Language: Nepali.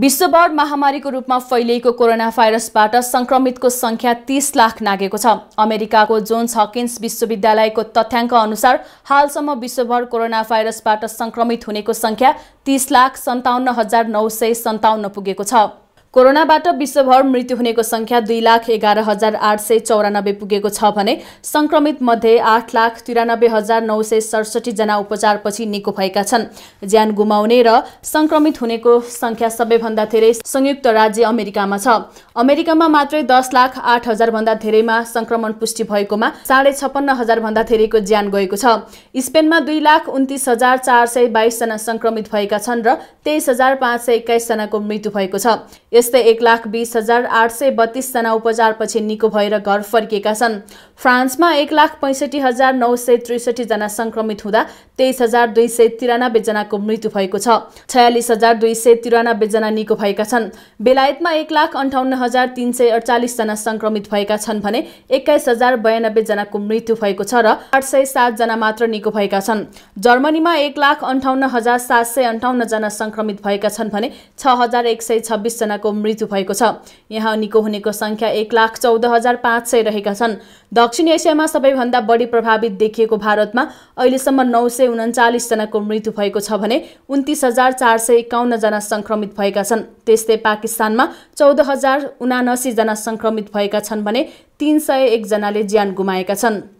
विश्वभर महामारीको रूपमा फैलिएको कोरोना भाइरसबाट सङ्क्रमितको सङ्ख्या तीस लाख नागेको छ अमेरिकाको जोन्स हकिन्स विश्वविद्यालयको तथ्याङ्क अनुसार हालसम्म विश्वभर कोरोना भाइरसबाट सङ्क्रमित हुनेको सङ्ख्या तीस लाख सन्ताउन्न हजार नौ सय सन्ताउन्न पुगेको छ कोरोनाबाट विश्वभर मृत्यु हुनेको संख्या दुई लाख एघार हजार आठ सय चौरानब्बे पुगेको छ भने संक्रमित मध्ये आठ लाख तिरानब्बे हजार नौ सय सडसठीजना उपचारपछि निको भएका छन् ज्यान गुमाउने र संक्रमित हुनेको संख्या सबैभन्दा धेरै संयुक्त राज्य अमेरिकामा छ अमेरिकामा मात्रै दस लाख आठ हजारभन्दा धेरैमा संक्रमण पुष्टि भएकोमा साढे छप्पन्न हजारभन्दा धेरैको ज्यान गएको छ स्पेनमा दुई लाख उन्तिस हजार चार सय बाइसजना संक्रमित भएका छन् र तेइस हजार पाँच सय एक्काइसजनाको मृत्यु भएको छ यस्तै एक लाख बिस हजार आठ सय बत्तीसजना उपचारपछि निको भएर घर फर्किएका छन् फ्रान्समा एक लाख पैँसठी हजार नौ सय त्रिसठीजना सङ्क्रमित हुँदा तेइस हजार दुई सय तिरानब्बेजनाको मृत्यु भएको छ छयालिस हजार दुई सय तिरानब्बेजना निको भएका छन् बेलायतमा एक लाख अन्ठाउन्न हजार तिन सय अडचालिसजना सङ्क्रमित भएका छन् भने एक्काइस हजार बयानब्बेजनाको मृत्यु भएको छ र आठ सय सातजना मात्र निको भएका छन् जर्मनीमा एक लाख अन्ठाउन्न हजार सात सय अन्ठाउन्नजना सङ्क्रमित भएका छन् भने छ हजार एक सय छब्बिसजनाको जनाको मृत्यु भएको छ यहाँ निको हुनेको सङ्ख्या एक लाख चौध हजार पाँच सय रहेका छन् दक्षिण एसियामा सबैभन्दा बढी प्रभावित देखिएको भारतमा अहिलेसम्म नौ सय उन्चालिसजनाको मृत्यु भएको छ भने उन्तिस हजार चार सय एकाउन्नजना सङ्क्रमित भएका छन् त्यस्तै पाकिस्तानमा चौध हजार उनासीजना सङ्क्रमित भएका छन् भने तिन सय एकजनाले ज्यान गुमाएका छन्